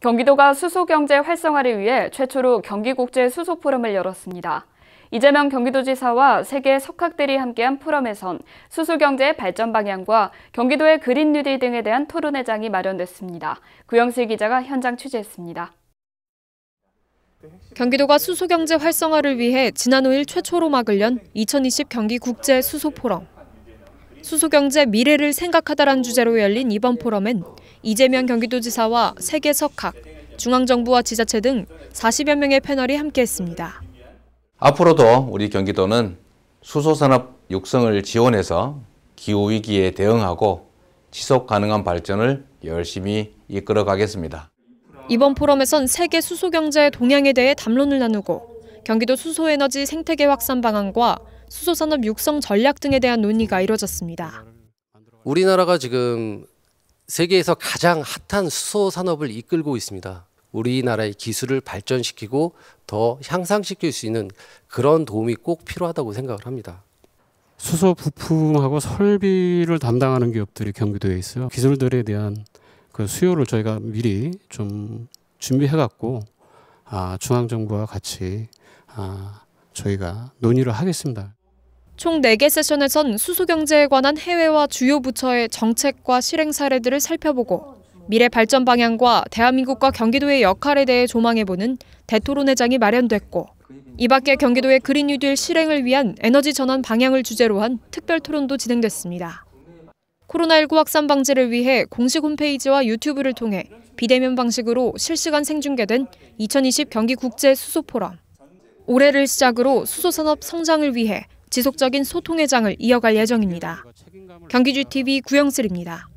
경기도가 수소경제 활성화를 위해 최초로 경기국제 수소 포럼을 열었습니다. 이재명 경기도지사와 세계 석학들이 함께한 포럼에선 수소경제 의 발전 방향과 경기도의 그린 뉴딜 등에 대한 토론회장이 마련됐습니다. 구영실 기자가 현장 취재했습니다. 경기도가 수소경제 활성화를 위해 지난 5일 최초로 막을 연 2020 경기국제 수소포럼. 수소경제 미래를 생각하다란 주제로 열린 이번 포럼엔 이재명 경기도지사와 세계 석학, 중앙정부와 지자체 등 40여 명의 패널이 함께했습니다. 앞으로도 우리 경기도는 수소산업 육성을 지원해서 기후위기에 대응하고 지속 가능한 발전을 열심히 이끌어 가겠습니다. 이번 포럼에선 세계 수소경제의 동향에 대해 담론을 나누고 경기도 수소에너지 생태계 확산 방안과 수소산업 육성 전략 등에 대한 논의가 이뤄졌습니다. 우리나라가 지금 세계에서 가장 핫한 수소산업을 이끌고 있습니다. 우리나라의 기술을 발전시키고 더 향상시킬 수 있는 그런 도움이 꼭 필요하다고 생각을 합니다. 수소 부품하고 설비를 담당하는 기업들이 경기도에 있어요. 기술들에 대한 그 수요를 저희가 미리 좀 준비해 갖고 아, 중앙 정부와 같이 아, 저희가 논의를 하겠습니다. 총 4개 세션에선 수소경제에 관한 해외와 주요 부처의 정책과 실행 사례들을 살펴보고 미래 발전 방향과 대한민국과 경기도의 역할에 대해 조망해보는 대토론회장이 마련됐고 이 밖에 경기도의 그린 뉴딜 실행을 위한 에너지 전환 방향을 주제로 한 특별 토론도 진행됐습니다. 코로나19 확산 방지를 위해 공식 홈페이지와 유튜브를 통해 비대면 방식으로 실시간 생중계된 2020 경기 국제 수소 포럼. 올해를 시작으로 수소산업 성장을 위해 지속적인 소통의 장을 이어갈 예정입니다. 경기주 TV 구영슬입니다.